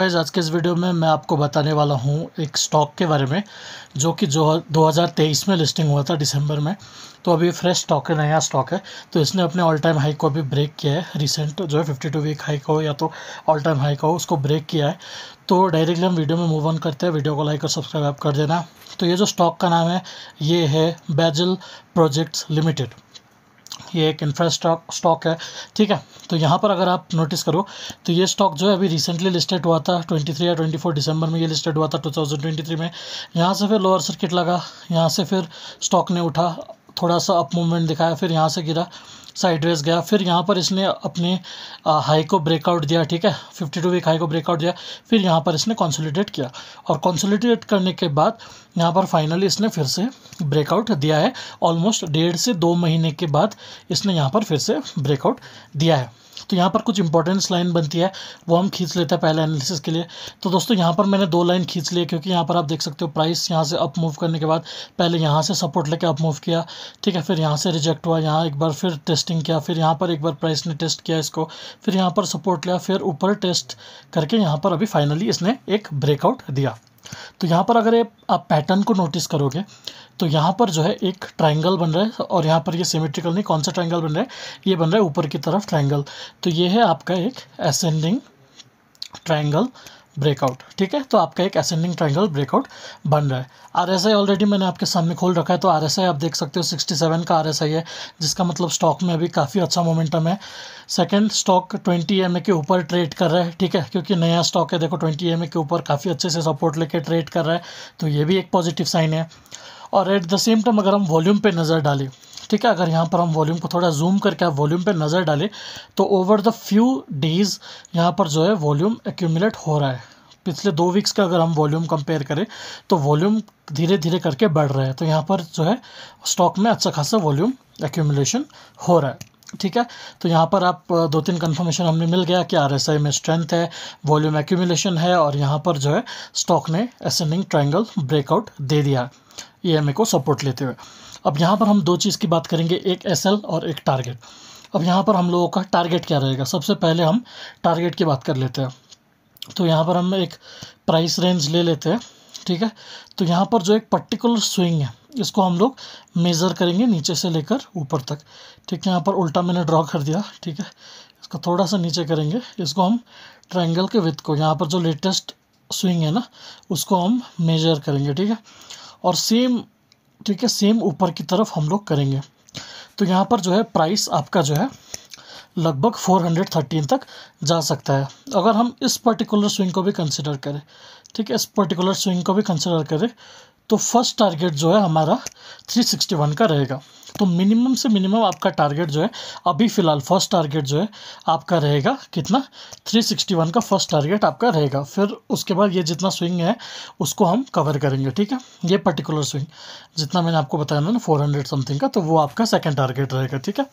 guys आज के इस वीडियो में मैं आपको बताने वाला हूँ एक स्टॉक के बारे में जो कि जो 2023 में लिस्टिंग हुआ था दिसंबर में तो अभी फ्रेश स्टॉक है नया स्टॉक है तो इसने अपने ऑल टाइम हाई को अभी ब्रेक किया है रिसेंट जो है 52 वीक हाई को हो या तो ऑल टाइम हाई का हो उसको ब्रेक किया है तो डायरेक्टली हम वीडियो में मूव ऑन करते हैं वीडियो को लाइक और सब्सक्राइब कर देना तो ये जो स्टॉक का नाम है ये है बैजल प्रोजेक्ट्स लिमिटेड ये एक इन्फ्रा स्टॉक स्टॉक है ठीक है तो यहाँ पर अगर आप नोटिस करो तो ये स्टॉक जो है अभी रिसेंटली लिस्टेड हुआ था 23 या 24 दिसंबर में ये लिस्टेड हुआ था 2023 में यहाँ से फिर लोअर सर्किट लगा यहाँ से फिर स्टॉक ने उठा थोड़ा सा अप मूवमेंट दिखाया फिर यहाँ से गिरा साइडवेज गया फिर यहाँ पर इसने अपने हाई को ब्रेकआउट दिया ठीक है 52 वीक हाई को ब्रेकआउट दिया फिर यहाँ पर इसने कॉन्सोलिडेट किया और कॉन्सोलीटेट करने के बाद यहाँ पर फाइनली इसने फिर से ब्रेकआउट दिया है ऑलमोस्ट डेढ़ से दो महीने के बाद इसने यहाँ पर फिर से ब्रेकआउट दिया है तो यहाँ पर कुछ इंपॉर्टेंस लाइन बनती है वो हम खींच लेते हैं पहले एनालिसिस के लिए तो दोस्तों यहाँ पर मैंने दो लाइन खींच लिए क्योंकि यहाँ पर आप देख सकते हो प्राइस यहाँ से अप मूव करने के बाद पहले यहाँ से सपोर्ट लेके अप मूव किया ठीक है फिर यहाँ से रिजेक्ट हुआ यहाँ एक बार फिर टेस्ट टेस्टिंग किया फिर यहाँ पर एक बार प्राइस ने टेस्ट किया इसको फिर यहाँ पर सपोर्ट लिया फिर ऊपर टेस्ट करके यहाँ पर अभी फाइनली इसने एक ब्रेकआउट दिया तो यहाँ पर अगर आप पैटर्न को नोटिस करोगे तो यहाँ पर जो है एक ट्रायंगल बन रहा है और यहाँ पर ये सिमेट्रिकल नहीं कौन सा ट्रायंगल बन रहा है ये बन रहा है ऊपर की तरफ ट्रायंगल तो ये है आपका एक असेंडिंग ट्रायंगल ब्रेकआउट ठीक है तो आपका एक असेंडिंग ट्राइंगल ब्रेकआउट बन रहा है आरएसआई ऑलरेडी मैंने आपके सामने खोल रखा है तो आरएसआई आप देख सकते हो 67 का आरएसआई है जिसका मतलब स्टॉक में अभी काफ़ी अच्छा मोमेंटम है सेकंड स्टॉक 20 एम के ऊपर ट्रेड कर रहा है ठीक है क्योंकि नया स्टॉक है देखो ट्वेंटी एम के ऊपर काफ़ी अच्छे से सपोर्ट लेकर ट्रेड कर रहा है तो ये भी एक पॉजिटिव साइन है और एट द सेम टाइम अगर हम वॉल्यूम पे नज़र डालें ठीक है अगर यहाँ पर हम वॉल्यूम को थोड़ा जूम करके आप वॉल्यूम पे नज़र डालें तो ओवर द फ्यू डेज़ यहाँ पर जो है वॉल्यूम एक्यूमुलेट हो रहा है पिछले दो वीक्स का अगर हम वॉल्यूम कंपेयर करें तो वॉल्यूम धीरे धीरे करके बढ़ रहा है तो यहाँ पर जो है स्टॉक में अच्छा खासा वॉल्यूम एक्यूमुलेशन हो रहा है ठीक है तो यहाँ पर आप दो तीन कंफर्मेशन हमने मिल गया कि आर में स्ट्रेंथ है वॉल्यूम एक्यूमुलेशन है और यहाँ पर जो है स्टॉक ने असेंडिंग ट्रायंगल ब्रेकआउट दे दिया ई को सपोर्ट लेते हुए अब यहाँ पर हम दो चीज़ की बात करेंगे एक एस और एक टारगेट अब यहाँ पर हम लोगों का टारगेट क्या रहेगा सबसे पहले हम टारगेट की बात कर लेते हैं तो यहाँ पर हम एक प्राइस रेंज ले लेते हैं ठीक है तो यहाँ पर जो एक पर्टिकुलर स्विंग है इसको हम लोग मेज़र करेंगे नीचे से लेकर ऊपर तक ठीक है यहाँ पर उल्टा मैंने ड्रॉ कर दिया ठीक है इसको थोड़ा सा नीचे करेंगे इसको हम ट्रायंगल के विथ को यहाँ पर जो लेटेस्ट स्विंग है ना उसको हम मेजर करेंगे ठीक है और सेम ठीक है सेम ऊपर की तरफ हम लोग करेंगे तो यहाँ पर जो है प्राइस आपका जो है लगभग 413 तक जा सकता है अगर हम इस पर्टिकुलर स्विंग को भी कंसिडर करें ठीक है इस पर्टिकुलर स्विंग को भी कंसिडर करें तो फर्स्ट टारगेट जो है हमारा 361 का रहेगा तो मिनिमम से मिनिमम आपका टारगेट जो है अभी फ़िलहाल फर्स्ट टारगेट जो है आपका रहेगा कितना 361 का फर्स्ट टारगेट आपका रहेगा फिर उसके बाद ये जितना स्विंग है उसको हम कवर करेंगे ठीक है ये पर्टिकुलर स्विंग जितना मैंने आपको बताया ना फोर हंड्रेड समथिंग का तो वो आपका सेकेंड टारगेट रहेगा ठीक है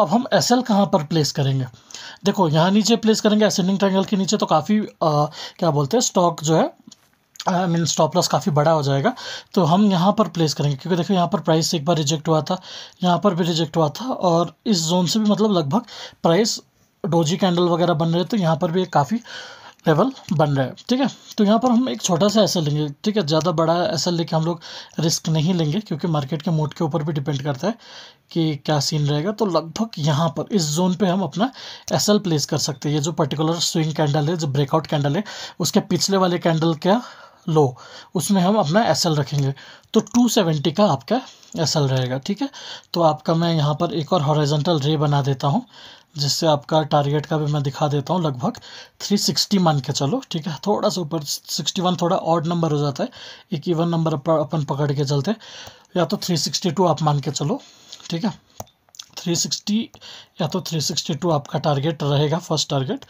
अब हम एस एल कहाँ पर प्लेस करेंगे देखो यहाँ नीचे प्लेस करेंगे असेंडिंग ट्रैंगल के नीचे तो काफ़ी क्या बोलते हैं स्टॉक जो है आई मीन स्टॉप लॉस काफ़ी बड़ा हो जाएगा तो हम यहाँ पर प्लेस करेंगे क्योंकि देखो यहाँ पर प्राइस एक बार रिजेक्ट हुआ था यहाँ पर भी रिजेक्ट हुआ था और इस जोन से भी मतलब लगभग प्राइस डोजी कैंडल वगैरह बन रहे तो यहाँ पर भी एक काफ़ी लेवल बन रहा है ठीक है तो यहाँ पर हम एक छोटा सा ऐसा लेंगे ठीक है ज़्यादा बड़ा ऐसा लेके हम लोग रिस्क नहीं लेंगे क्योंकि मार्केट के मोड के ऊपर भी डिपेंड करता है कि क्या सीन रहेगा तो लगभग यहाँ पर इस जोन पे हम अपना एस प्लेस कर सकते हैं ये जो पर्टिकुलर स्विंग कैंडल है जो ब्रेकआउट कैंडल है उसके पिछले वाले कैंडल का लो उसमें हम अपना एस रखेंगे तो 270 का आपका एस रहेगा ठीक है तो आपका मैं यहाँ पर एक और हॉरिजेंटल रे बना देता हूँ जिससे आपका टारगेट का भी मैं दिखा देता हूँ लगभग 360 मान के चलो ठीक है थोड़ा सा ऊपर 61 थोड़ा ऑड नंबर हो जाता है एक इवन नंबर अपन पकड़ के चलते या तो 362 आप मान के चलो ठीक है 360 या तो 362 आपका टारगेट रहेगा फर्स्ट टारगेट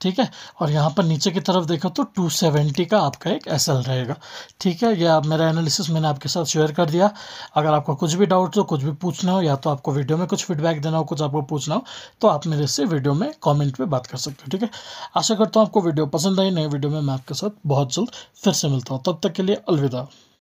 ठीक है और यहाँ पर नीचे की तरफ देखो तो 270 का आपका एक एस रहेगा ठीक है यह मेरा एनालिसिस मैंने आपके साथ शेयर कर दिया अगर आपको कुछ भी डाउट हो कुछ भी पूछना हो या तो आपको वीडियो में कुछ फीडबैक देना हो कुछ आपको पूछना हो तो आप मेरे से वीडियो में कॉमेंट में बात कर सकते हो ठीक है आशा करता हूँ आपको वीडियो पसंद आई नई वीडियो में मैं आपके साथ बहुत जल्द फिर से मिलता हूँ तब तक के लिए अलविदा